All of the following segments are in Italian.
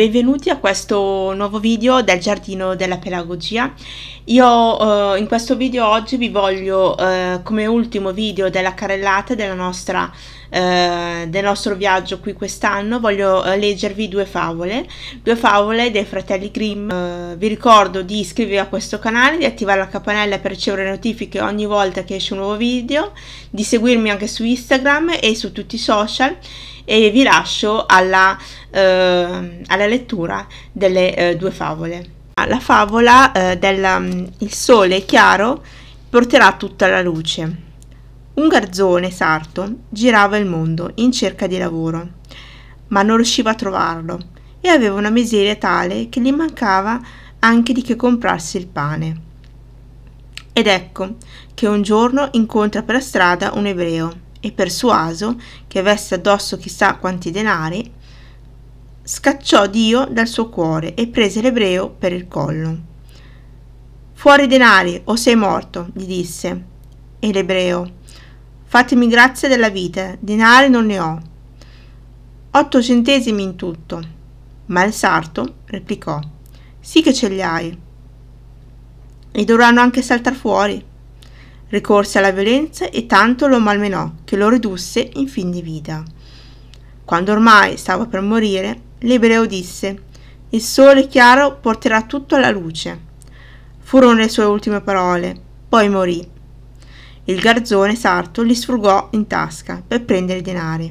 benvenuti a questo nuovo video del Giardino della pedagogia Io eh, in questo video oggi vi voglio, eh, come ultimo video della carrellata della nostra eh, del nostro viaggio qui quest'anno voglio eh, leggervi due favole, due favole dei fratelli Grimm. Eh, vi ricordo di iscrivervi a questo canale, di attivare la campanella per ricevere notifiche ogni volta che esce un nuovo video, di seguirmi anche su Instagram e su tutti i social e vi lascio alla, eh, alla lettura delle eh, due favole. Ah, la favola eh, del mm, il sole chiaro porterà tutta la luce. Un garzone sarto girava il mondo in cerca di lavoro, ma non riusciva a trovarlo e aveva una miseria tale che gli mancava anche di che comprarsi il pane. Ed ecco che un giorno incontra per la strada un ebreo e persuaso che avesse addosso chissà quanti denari, scacciò Dio dal suo cuore e prese l'ebreo per il collo. Fuori denari o sei morto, gli disse. E l'ebreo, Fatemi grazia della vita, denari non ne ho. Otto centesimi in tutto. Ma il sarto replicò: Sì che ce li hai. E dovranno anche saltar fuori. Ricorse alla violenza e tanto lo malmenò che lo ridusse in fin di vita. Quando ormai stava per morire, l'ebreo disse: Il sole chiaro porterà tutto alla luce. Furono le sue ultime parole, poi morì il garzone sarto li sfrugò in tasca per prendere i denari,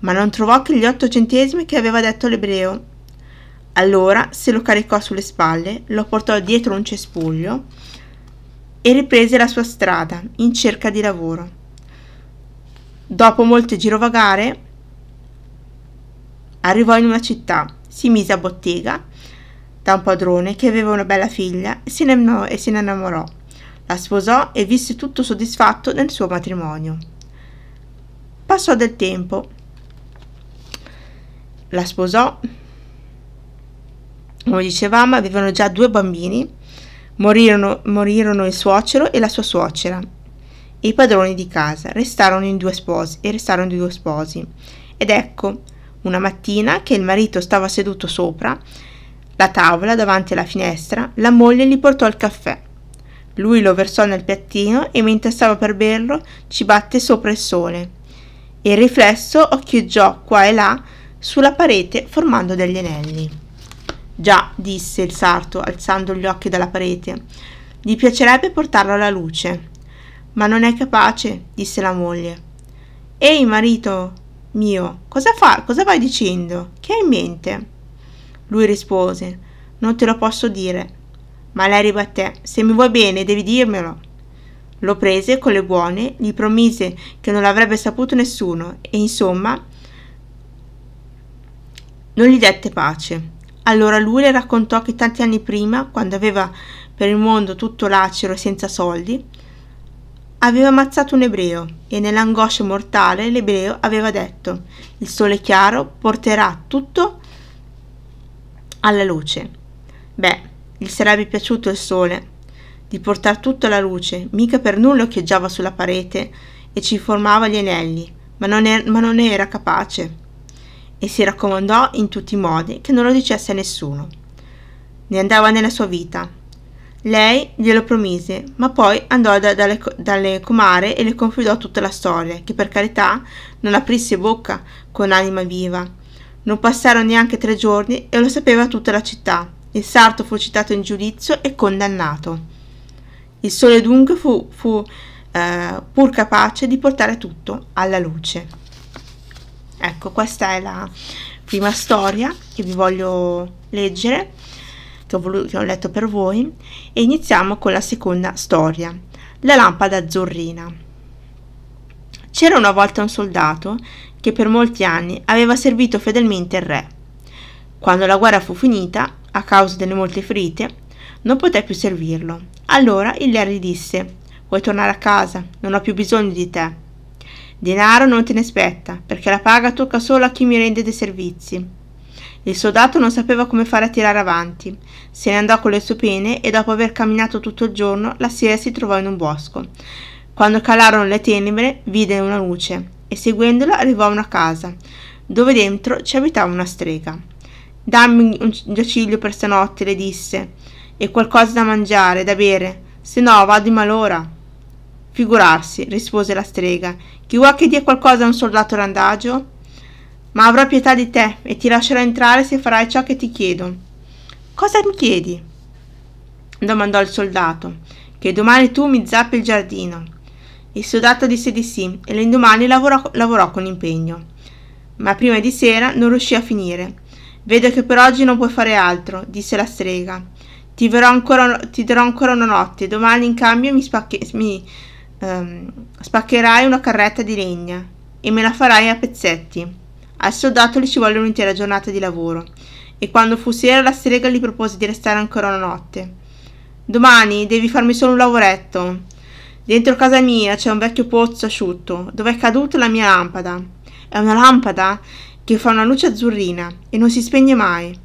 ma non trovò che gli otto centesimi che aveva detto l'ebreo. Allora se lo caricò sulle spalle, lo portò dietro un cespuglio e riprese la sua strada in cerca di lavoro. Dopo molte girovagare, arrivò in una città, si mise a bottega da un padrone che aveva una bella figlia e se ne, e se ne innamorò. La sposò e visse tutto soddisfatto nel suo matrimonio. Passò del tempo. La sposò. Come dicevamo, avevano già due bambini. Morirono, morirono il suocero e la sua suocera. E i padroni di casa restarono in due sposi e restarono in due sposi. Ed ecco, una mattina che il marito stava seduto sopra la tavola davanti alla finestra, la moglie gli portò il caffè lui lo versò nel piattino e mentre stava per berlo ci batte sopra il sole. Il riflesso occhieggiò qua e là sulla parete formando degli anelli. Già, disse il sarto, alzando gli occhi dalla parete, gli piacerebbe portarlo alla luce. Ma non è capace, disse la moglie. Ehi, marito mio, cosa, fa, cosa vai dicendo? Che hai in mente? Lui rispose, non te lo posso dire, ma lei ribatté Se mi vuoi bene devi dirmelo. Lo prese con le buone, gli promise che non l'avrebbe saputo nessuno e insomma non gli dette pace. Allora lui le raccontò che tanti anni prima, quando aveva per il mondo tutto lacero e senza soldi, aveva ammazzato un ebreo e nell'angoscia mortale l'ebreo aveva detto il sole chiaro porterà tutto alla luce. Beh, gli sarebbe piaciuto il sole, di portar tutta la luce, mica per nulla occhieggiava sulla parete e ci formava gli anelli, ma non, er- ma non ne era capace. E si raccomandò in tutti i modi che non lo dicesse a nessuno. Ne andava nella sua vita. Lei glielo promise, ma poi andò da- dalle, dalle comare e le confidò tutta la storia, che per carità non aprisse bocca con anima viva. Non passarono neanche tre giorni e lo sapeva tutta la città il sarto fu citato in giudizio e condannato. Il sole dunque fu, fu eh, pur capace di portare tutto alla luce. Ecco, questa è la prima storia che vi voglio leggere, che ho, voluto, che ho letto per voi, e iniziamo con la seconda storia, la lampada azzurrina. C'era una volta un soldato che per molti anni aveva servito fedelmente il re. Quando la guerra fu finita, a causa delle molte ferite, non poté più servirlo. Allora il Larry disse: Vuoi tornare a casa? Non ho più bisogno di te. Denaro non te ne spetta, perché la paga tocca solo a chi mi rende dei servizi. Il soldato non sapeva come fare a tirare avanti. Se ne andò con le sue pene e dopo aver camminato tutto il giorno, la sera si trovò in un bosco. Quando calarono le tenebre, vide una luce e seguendola arrivò a una casa, dove dentro ci abitava una strega. Dammi un giaciglio per stanotte, le disse, e qualcosa da mangiare, da bere, se no vado in malora. Figurarsi, rispose la strega, chi vuoi che dia qualcosa a un soldato randagio? Ma avrò pietà di te e ti lascerò entrare se farai ciò che ti chiedo. Cosa mi chiedi? domandò il soldato, che domani tu mi zappi il giardino. Il soldato disse di sì e l'indomani lavorò, lavorò con impegno. Ma prima di sera non riuscì a finire Vedo che per oggi non puoi fare altro, disse la strega. Ti, ancora, ti darò ancora una notte, domani in cambio mi, spacche, mi ehm, spaccherai una carretta di legna e me la farai a pezzetti. Al soldato gli ci volle un'intera giornata di lavoro e quando fu sera la strega gli propose di restare ancora una notte. Domani devi farmi solo un lavoretto. Dentro casa mia c'è un vecchio pozzo asciutto dove è caduta la mia lampada. È una lampada? che fa una luce azzurrina e non si spegne mai.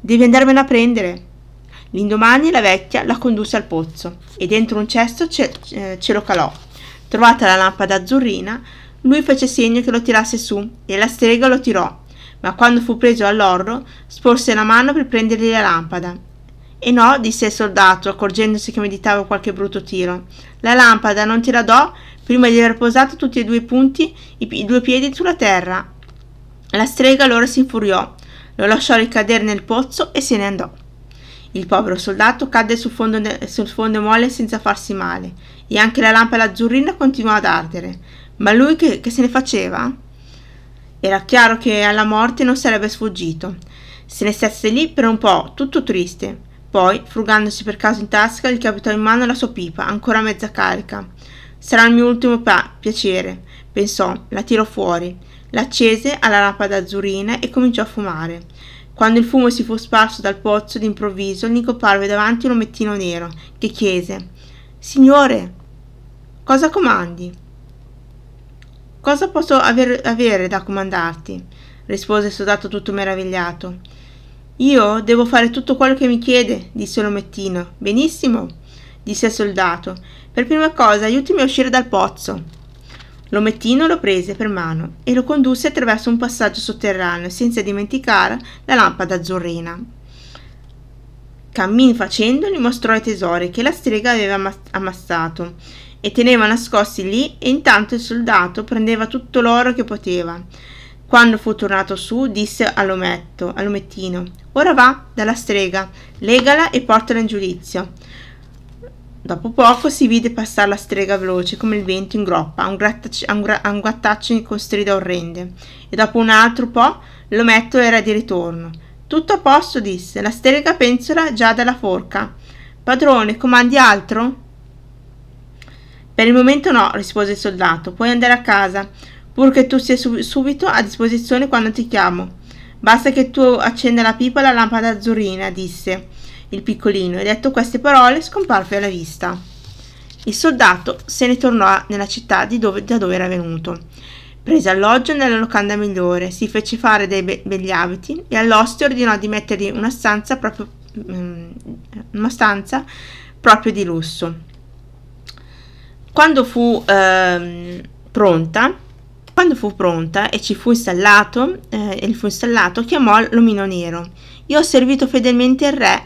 Devi andarmene a prendere. L'indomani la vecchia la condusse al pozzo e dentro un cesto ce, eh, ce lo calò. Trovata la lampada azzurrina, lui fece segno che lo tirasse su e la strega lo tirò, ma quando fu preso all'orro sporse la mano per prendergli la lampada. E no, disse il soldato, accorgendosi che meditava qualche brutto tiro. La lampada non ti la do prima di aver posato tutti e due i punti, i, i due piedi sulla terra la strega allora si infuriò, lo lasciò ricadere nel pozzo e se ne andò. Il povero soldato cadde sul fondo, sul fondo molle senza farsi male e anche la lampada azzurrina continuò ad ardere. Ma lui che, che se ne faceva? Era chiaro che alla morte non sarebbe sfuggito. Se ne stesse lì per un po', tutto triste. Poi, frugandosi per caso in tasca, gli capitò in mano la sua pipa, ancora mezza carica. Sarà il mio ultimo pa- piacere, pensò, la tirò fuori L'accese alla lampada azzurrina e cominciò a fumare. Quando il fumo si fu sparso dal pozzo, d'improvviso gli comparve davanti un omettino nero, che chiese Signore, cosa comandi? Cosa posso aver, avere da comandarti? rispose il soldato tutto meravigliato. Io devo fare tutto quello che mi chiede, disse l'omettino. Benissimo, disse il soldato. Per prima cosa aiutami a uscire dal pozzo. L'omettino lo prese per mano e lo condusse attraverso un passaggio sotterraneo senza dimenticare la lampada azzurrina. Cammin facendo gli mostrò i tesori che la strega aveva ammassato e teneva nascosti lì e intanto il soldato prendeva tutto l'oro che poteva. Quando fu tornato su, disse all'ometto, all'omettino, ora va dalla strega, legala e portala in giudizio. Dopo poco si vide passare la strega veloce come il vento in groppa, a un, a un, a un guattaccio con stride orrende, e dopo un altro po' l'ometto era di ritorno. Tutto a posto, disse, la strega pensola già dalla forca. Padrone, comandi altro? Per il momento no, rispose il soldato, puoi andare a casa, purché tu sia sub subito a disposizione quando ti chiamo. Basta che tu accenda la pipa e la lampada azzurrina, disse il piccolino e detto queste parole scomparve alla vista. Il soldato se ne tornò nella città dove, da dove era venuto. Prese alloggio nella locanda migliore, si fece fare dei be- begli abiti e all'oste ordinò di mettergli una stanza proprio, um, una stanza proprio di lusso. Quando fu, um, pronta, quando fu pronta e ci fu installato, eh, fu installato, chiamò l'omino nero. Io ho servito fedelmente il re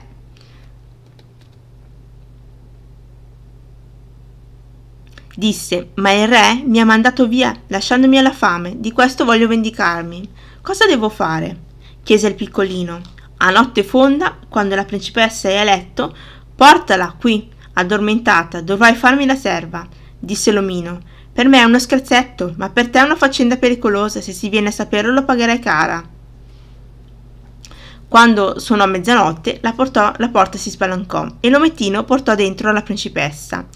Disse, ma il re mi ha mandato via, lasciandomi alla fame, di questo voglio vendicarmi. Cosa devo fare? chiese il piccolino. A notte fonda, quando la principessa è a letto, portala qui, addormentata, dovrai farmi la serva, disse l'omino. Per me è uno scherzetto, ma per te è una faccenda pericolosa, se si viene a saperlo lo pagherai cara. Quando suonò mezzanotte, la, portò, la porta si spalancò e l'omettino portò dentro la principessa.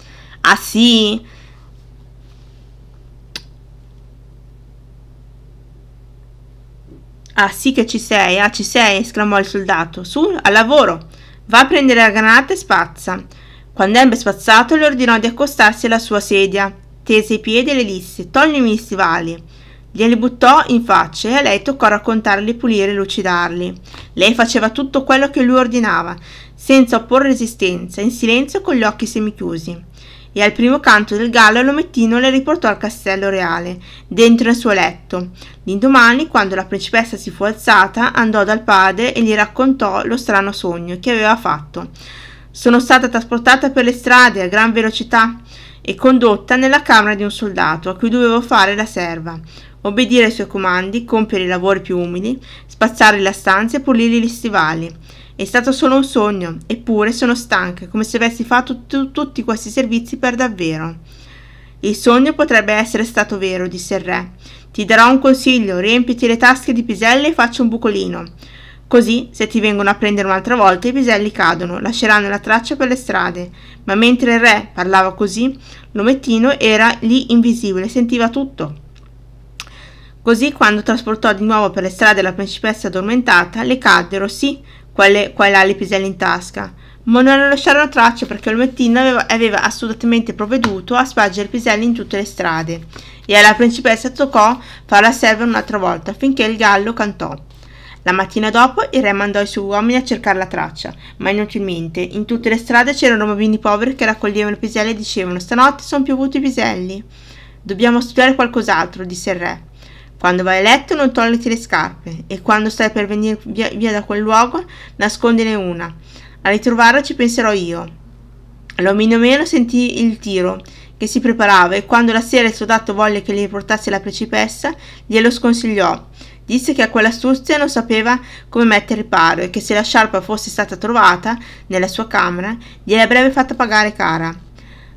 Ah sì? Ah, sì che ci sei, ah, ci sei, esclamò il soldato. Su, al lavoro. Va a prendere la granata e spazza. Quando ebbe spazzato, le ordinò di accostarsi alla sua sedia. Tese i piedi e le disse: Toglimi gli stivali. Glieli buttò in faccia e a lei toccò raccontarli, pulire e lucidarli. Lei faceva tutto quello che lui ordinava, senza opporre resistenza, in silenzio con gli occhi semichiusi e al primo canto del gallo l'omettino le riportò al castello reale, dentro il suo letto. L'indomani, quando la principessa si fu alzata, andò dal padre e gli raccontò lo strano sogno che aveva fatto. Sono stata trasportata per le strade a gran velocità e condotta nella camera di un soldato a cui dovevo fare la serva, obbedire ai suoi comandi, compiere i lavori più umili, spazzare la stanza e pulire gli stivali. È stato solo un sogno, eppure sono stanca, come se avessi fatto tu tutti questi servizi per davvero. Il sogno potrebbe essere stato vero, disse il re. Ti darò un consiglio, riempiti le tasche di piselli e faccia un bucolino. Così, se ti vengono a prendere un'altra volta, i piselli cadono, lasceranno la traccia per le strade. Ma mentre il re parlava così, l'omettino era lì invisibile, sentiva tutto. Così, quando trasportò di nuovo per le strade la principessa addormentata, le caddero, sì, quelle, quella l'episello in tasca, ma non ne lasciarono traccia perché Olmettino aveva, aveva assolutamente provveduto a spargere piselli in tutte le strade e alla principessa toccò farla serva un'altra volta finché il gallo cantò. La mattina dopo il re mandò i suoi uomini a cercare la traccia, ma inutilmente. In tutte le strade c'erano bambini poveri che raccoglievano piselli e dicevano: Stanotte sono piovuti i piselli. Dobbiamo studiare qualcos'altro, disse il re. Quando vai a letto non togliti le scarpe e quando stai per venire via, via da quel luogo nascondine una. A ritrovarla ci penserò io. L'omino meno sentì il tiro che si preparava e quando la sera il soldato volle che gli portasse la principessa, glielo sconsigliò. Disse che a quell'astuzia non sapeva come mettere riparo e che se la sciarpa fosse stata trovata nella sua camera, gliela avrebbe fatta pagare cara.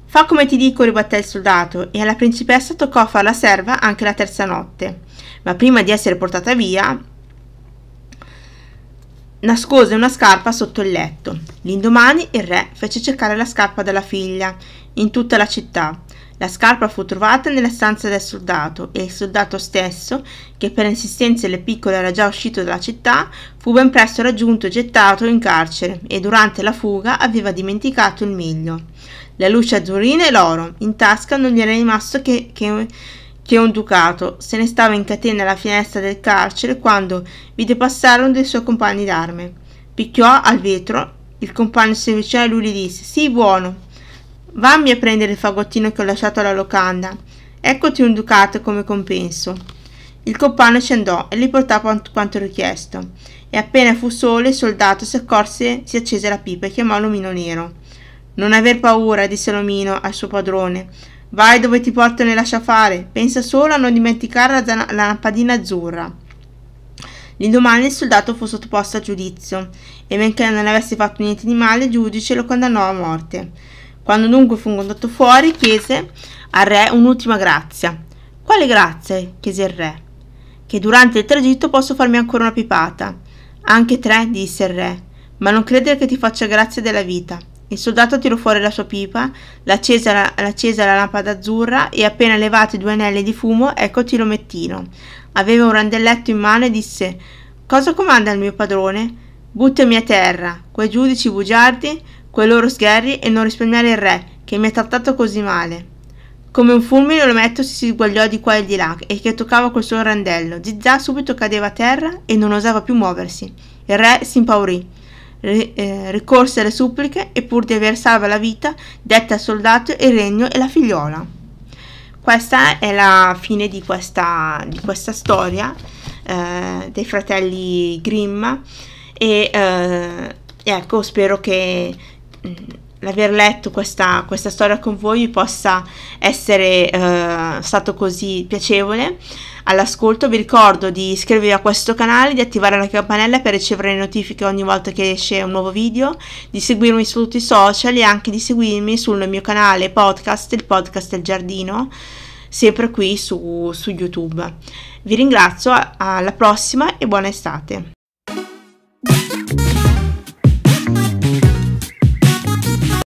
Fa come ti dico, ribatté il soldato, e alla principessa toccò far la serva anche la terza notte ma prima di essere portata via nascose una scarpa sotto il letto. L'indomani il re fece cercare la scarpa della figlia in tutta la città. La scarpa fu trovata nella stanza del soldato e il soldato stesso, che per insistenze le piccole era già uscito dalla città, fu ben presto raggiunto e gettato in carcere e durante la fuga aveva dimenticato il miglio. La luce azzurrina e l'oro, in tasca non gli era rimasto che, che che un ducato se ne stava in catena alla finestra del carcere quando vide passare uno dei suoi compagni d'arme. Picchiò al vetro, il compagno si avvicinò e lui gli disse: Sii sì, buono, vammi a prendere il fagottino che ho lasciato alla locanda. Eccoti un ducato come compenso. Il compagno ci andò e gli portò quanto richiesto. E appena fu solo, il soldato si accorse, si accese la pipa e chiamò l'omino nero. Non aver paura, disse l'omino al suo padrone Vai dove ti portano e lascia fare. Pensa solo a non dimenticare la, zana- la lampadina azzurra. L'indomani il soldato fu sottoposto a giudizio e benché non avesse fatto niente di male, il giudice lo condannò a morte. Quando dunque fu condotto fuori, chiese al re un'ultima grazia. Quale grazia? chiese il re. Che durante il tragitto posso farmi ancora una pipata. Anche tre, disse il re, ma non credere che ti faccia grazia della vita. Il soldato tirò fuori la sua pipa, l'accesa la, la lampada azzurra e appena levati due anelli di fumo, eccoti l'omettino. Aveva un randelletto in mano e disse «Cosa comanda il mio padrone? Buttami a terra, quei giudici bugiardi, quei loro sgherri e non risparmiare il re, che mi ha trattato così male». Come un fulmine l'ometto si sguagliò di qua e di là e che toccava col suo randello. Zizzà subito cadeva a terra e non osava più muoversi. Il re si impaurì. Re, eh, ricorse alle suppliche e pur di aver salva la vita dette al soldato il regno e la figliola. Questa è la fine di questa, di questa storia eh, dei fratelli Grimm e eh, ecco spero che mm, l'aver letto questa, questa, storia con voi possa essere eh, stato così piacevole all'ascolto. Vi ricordo di iscrivervi a questo canale, di attivare la campanella per ricevere le notifiche ogni volta che esce un nuovo video, di seguirmi su tutti i social e anche di seguirmi sul mio canale podcast, il podcast del giardino, sempre qui su, su YouTube. Vi ringrazio, alla prossima e buona estate!